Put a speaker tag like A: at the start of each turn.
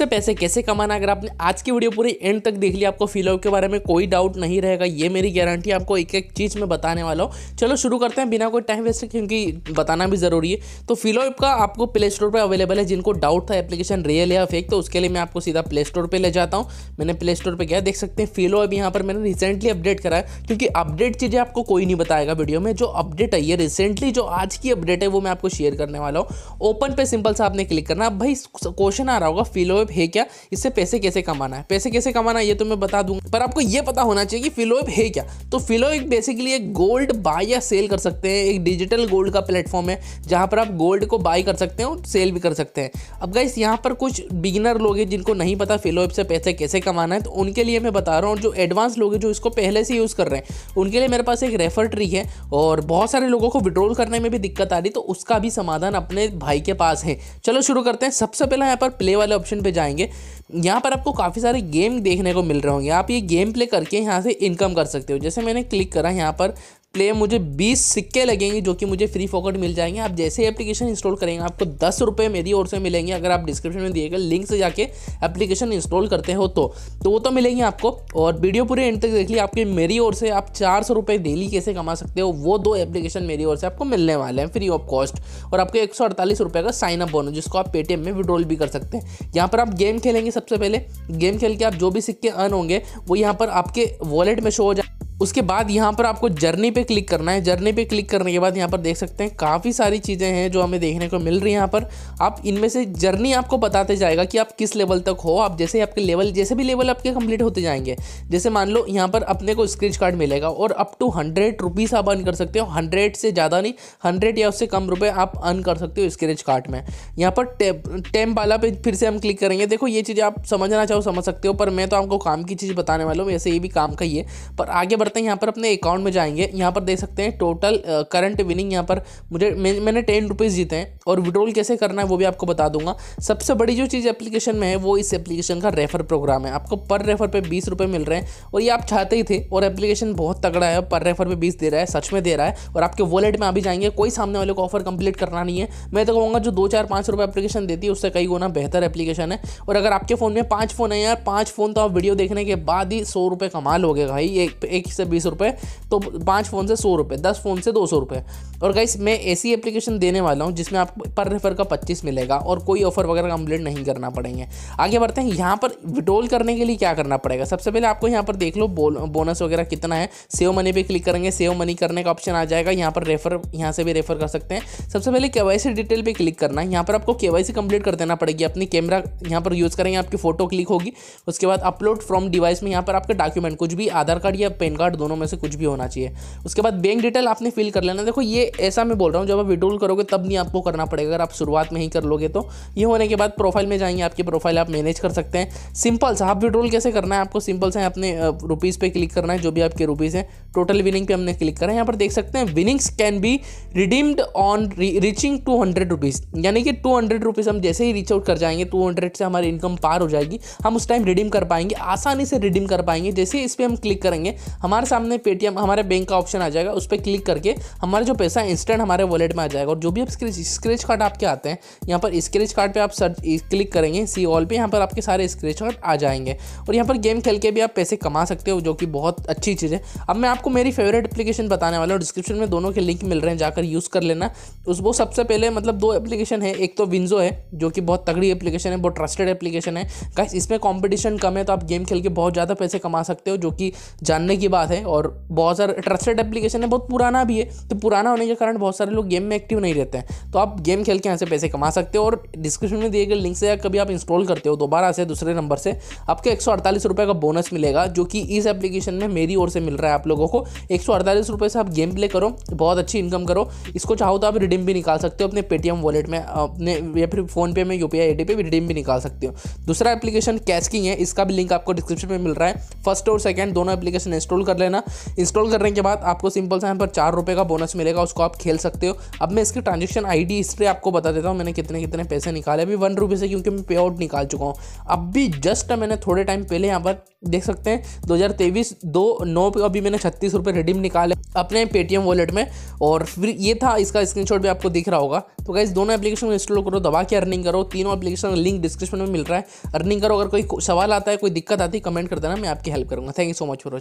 A: से पैसे कैसे कमाना अगर आपने आज की वीडियो पूरी एंड तक देख लिया आपको फिलहाल के बारे में कोई डाउट नहीं रहेगा ये मेरी गारंटी आपको एक एक चीज़ में बताने वाला हूँ चलो शुरू करते हैं बिना कोई टाइम वेस्ट क्योंकि बताना भी ज़रूरी है तो फिलो का आपको प्ले स्टोर पर अवेलेबल है जिनको डाउट था एप्लीकेशन रियल या फेक तो उसके लिए मैं आपको सीधा प्ले स्टोर पर ले जाता हूँ मैंने प्ले स्टोर पर गया देख सकते हैं फिलो ऐप यहाँ पर मैंने रिसेंटली अपडेट कराया क्योंकि अपडेट चीज़ें आपको कोई नहीं बताएगा वीडियो में जो अपडेट है ये रिसेंटली जो आज की अपडेट है वो मैं आपको शेयर करने वाला हूँ ओपन पे सिंपल सा आपने क्लिक करना अब भाई क्वेश्चन आ रहा होगा फिलो फिलोप है क्या इससे पैसे कैसे कमाना है पैसे कैसे कमाना है ये तो मैं बता दूंगा पर आपको ये पता होना चाहिए कि फिलोप है क्या तो फिलोप बेसिकली एक गोल्ड बाय या सेल कर सकते हैं एक डिजिटल गोल्ड का प्लेटफॉर्म है जहाँ पर आप गोल्ड को बाय कर सकते हैं और सेल भी कर सकते हैं अब गाइस यहाँ पर कुछ बिगिनर लोग हैं जिनको नहीं पता फिलोप से पैसे कैसे कमाना है तो उनके लिए मैं बता रहा हूँ जो एडवांस लोग हैं जो इसको पहले से यूज़ कर रहे हैं उनके लिए मेरे पास एक रेफर ट्री है और बहुत सारे लोगों को विड्रॉल करने में भी दिक्कत आ रही तो उसका भी समाधान अपने भाई के पास है चलो शुरू करते हैं सबसे पहले यहाँ पर प्ले वाले ऑप्शन पर जाएंगे यहाँ पर आपको काफ़ी सारे गेम देखने को मिल रहे होंगे आप ये गेम प्ले करके यहाँ से इनकम कर सकते हो जैसे मैंने क्लिक करा यहाँ पर प्ले मुझे 20 सिक्के लगेंगे जो कि मुझे फ्री फॉकट मिल जाएंगे आप जैसे ही एप्लीकेशन इंस्टॉल करेंगे आपको दस रुपये मेरी ओर से मिलेंगे अगर आप डिस्क्रिप्शन में दिए गए लिंक से जाके एप्लीकेशन इंस्टॉल करते हो तो तो वो तो मिलेंगे आपको और वीडियो पूरे एंड तक देख लिए आपके मेरी ओर से आप चार सौ रुपये डेली कैसे कमा सकते हो वो दो एप्लीकेशन मेरी ओर से आपको मिलने वाले हैं फ्री ऑफ कॉस्ट और आपको एक सौ अड़तालीस रुपये का साइन अप बोनस जिसको आप पेटीएम में विड्रॉल भी कर सकते हैं यहाँ पर आप गेम खेलेंगे सबसे पहले गेम खेल के आप जो भी सिक्के अर्न होंगे वो यहाँ पर आपके वॉलेट में शो हो जाए उसके बाद यहाँ पर आपको जर्नी पे क्लिक करना है जर्नी पे क्लिक करने के बाद यहाँ पर देख सकते हैं काफ़ी सारी चीज़ें हैं जो हमें देखने को मिल रही है यहाँ पर आप इनमें से जर्नी आपको बताते जाएगा कि आप किस लेवल तक हो आप जैसे आपके लेवल जैसे भी लेवल आपके कंप्लीट होते जाएंगे जैसे मान लो यहाँ पर अपने को स्क्रीच कार्ड मिलेगा और अप टू हंड्रेड रुपीज़ आप अर्न कर सकते हो हंड्रेड से ज़्यादा नहीं हंड्रेड या उससे कम रुपये आप अर्न कर सकते हो स्क्रेच कार्ड में यहाँ पर टेम्प वाला पे फिर से हम क्लिक करेंगे देखो ये चीज़ें आप समझना चाहो समझ सकते हो पर मैं तो आपको काम की चीज़ बताने वाला हूँ वैसे ये भी काम का ही है पर आगे बढ़ करते हैं यहाँ पर अपने अकाउंट में जाएंगे यहाँ पर देख सकते हैं टोटल करंट विनिंग यहाँ पर मुझे मैं, मैंने टेन रुपीज़ जीते हैं और विड्रॉल कैसे करना है वो भी आपको बता दूंगा सबसे बड़ी जो चीज़ एप्लीकेशन में है वो इस एप्लीकेशन का रेफर प्रोग्राम है आपको पर रेफर पर बीस रुपये मिल रहे हैं और ये आप चाहते ही थे और एप्लीकेशन बहुत तगड़ा है पर रेफर पर बीस दे रहा है सच में दे रहा है और आपके वॉलेट में अभी जाएंगे कोई सामने वाले को ऑफर कंप्लीट करना नहीं है मैं तो कहूँगा जो दो चार पाँच रुपये एप्लीकेशन देती है उससे कई गुना बेहतर एप्लीकेशन है और अगर आपके फ़ोन में पाँच फ़ोन है यार पाँच फ़ोन तो आप वीडियो देखने के बाद ही सौ रुपये हो लोगे भाई एक एक से बीस रुपये तो पाँच फ़ोन से सौ रुपये दस फ़ोन से दो सौ रुपये और गाइस मैं ऐसी एप्लीकेशन देने वाला हूँ जिसमें आपको पर रेफर का पच्चीस मिलेगा और कोई ऑफर वगैरह कंप्लीट नहीं करना पड़ेंगे आगे बढ़ते हैं यहाँ पर विड्रोल करने के लिए क्या करना पड़ेगा सबसे पहले आपको यहाँ पर देख लो बोनस वगैरह कितना है सेव मनी पर क्लिक करेंगे सेव मनी करने का ऑप्शन आ जाएगा यहाँ पर रेफर यहाँ से भी रेफर कर सकते हैं सबसे पहले के डिटेल पर क्लिक करना है यहाँ पर आपको के कंप्लीट कर देना पड़ेगी अपनी कैमरा यहाँ पर यूज़ करेंगे आपकी फ़ोटो क्लिक होगी उसके बाद अपलोड फ्रॉम डिवाइस में यहाँ पर आपका डॉक्यूमेंट कुछ भी आधार कार्ड या पैन कार्ड कार्ड दोनों में से कुछ भी होना चाहिए उसके बाद बैंक डिटेल आपने फिल कर लेना देखो ये ऐसा मैं बोल रहा हूँ जब आप विड्रोल करोगे तब नहीं आपको करना पड़ेगा अगर आप शुरुआत में ही कर लोगे तो ये होने के बाद प्रोफाइल में जाएंगे आपकी प्रोफाइल आप मैनेज कर सकते हैं सिंपल सा आप विड्रोल कैसे करना है आपको सिंपल सा अपने रुपीज़ पे क्लिक करना है जो भी आपके रुपीज़ है टोटल विनिंग पे हमने क्लिक करा है यहाँ पर देख सकते हैं winnings can be redeemed on reaching two hundred rupees यानी कि टू हंड्रेड रुपीज़ हम जैसे ही रीच आउट कर जाएंगे टू हंड्रेड से हमारी इनकम पार हो जाएगी हम उस टाइम रिडीम कर पाएंगे आसानी से रिडीम कर पाएंगे जैसे ही इस पर हम क्लिक करेंगे हमारा हमारे सामने पेटीएम हमारे बैंक का ऑप्शन आ जाएगा उस पर क्लिक करके हमारा जो पैसा इंस्टेंट हमारे वॉलेट में आ जाएगा और जो भी आप स्क्रेच स्क्रेच कार्ड आपके आते हैं यहाँ पर स्क्रेच कार्ड पर आप सर्च क्लिक करेंगे सी ऑल पर यहाँ पर आपके सारे स्क्रेच कार्ड आ जाएंगे और यहाँ पर गेम खेल के भी आप पैसे कमा सकते हो जो कि बहुत अच्छी चीज़ है अब मैं आपको मेरी फेवरेट एप्लीकेशन बताने वाला हूँ डिस्क्रिप्शन में दोनों के लिंक मिल रहे हैं जाकर यूज़ कर लेना उस वो सबसे पहले मतलब दो एप्लीकेशन है एक तो विंजो है जो कि बहुत तगड़ी एप्लीकेशन है बहुत ट्रस्टेड एप्लीकेशन है इसमें कॉम्पिटिशन कम है तो आप गेम खेल के बहुत ज़्यादा पैसे कमा सकते हो जो कि जानने की बात बात है और बहुत सारे ट्रस्टेड एप्लीकेशन है बहुत पुराना भी है तो पुराना होने के कारण बहुत सारे लोग गेम में एक्टिव नहीं रहते हैं तो आप गेम खेल के यहाँ से पैसे कमा सकते हो और डिस्क्रिप्शन में दिए गए लिंक से कभी आप इंस्टॉल करते हो दोबारा से दूसरे नंबर से आपको एक रुपए का बोनस मिलेगा जो कि इस एप्लीकेशन में मेरी ओर से मिल रहा है आप लोगों को एक रुपए से आप गेम प्ले करो बहुत अच्छी इनकम करो इसको चाहो तो आप रिडीम भी निकाल सकते हो अपने पेटीएम वॉलेट में अपने या फिर फ़ोनपे में यू पी आई पे भी रिडीम भी निकाल सकते हो दूसरा एप्लीकेशन कैश किंग है इसका भी लिंक आपको डिस्क्रिप्शन में मिल रहा है फर्स्ट और सेकेंड दोनों एप्लीकेशन इंस्टॉल कर लेना इंस्टॉल करने के बाद आपको सिंपल सा यहाँ पर चार रुपये का बोनस मिलेगा उसको आप खेल सकते हो अब मैं इसकी ट्रांजेक्शन आई डी हिस्ट्री आपको बता देता हूँ मैंने कितने कितने पैसे निकाले अभी वन रुपये से क्योंकि मैं पे आउट निकाल चुका हूँ अब भी जस्ट मैंने थोड़े टाइम पहले यहाँ पर देख सकते हैं दो हज़ार तेईस दो नौ पे अभी मैंने छत्तीस रुपये रिडीम निकाले अपने पेटीएम वॉलेट में और फिर ये था इसका स्क्रीनशॉट भी आपको दिख रहा होगा तो गाइज दोनों एप्लीकेशन को इंस्टॉल करो दबा के अर्निंग करो तीनों एप्लीकेशन का लिंक डिस्क्रिप्शन में मिल रहा है अर्निंग करो अगर कोई सवाल आता है कोई दिक्कत आती है कमेंट कर देना मैं आपकी हेल्प करूँगा thank you so much for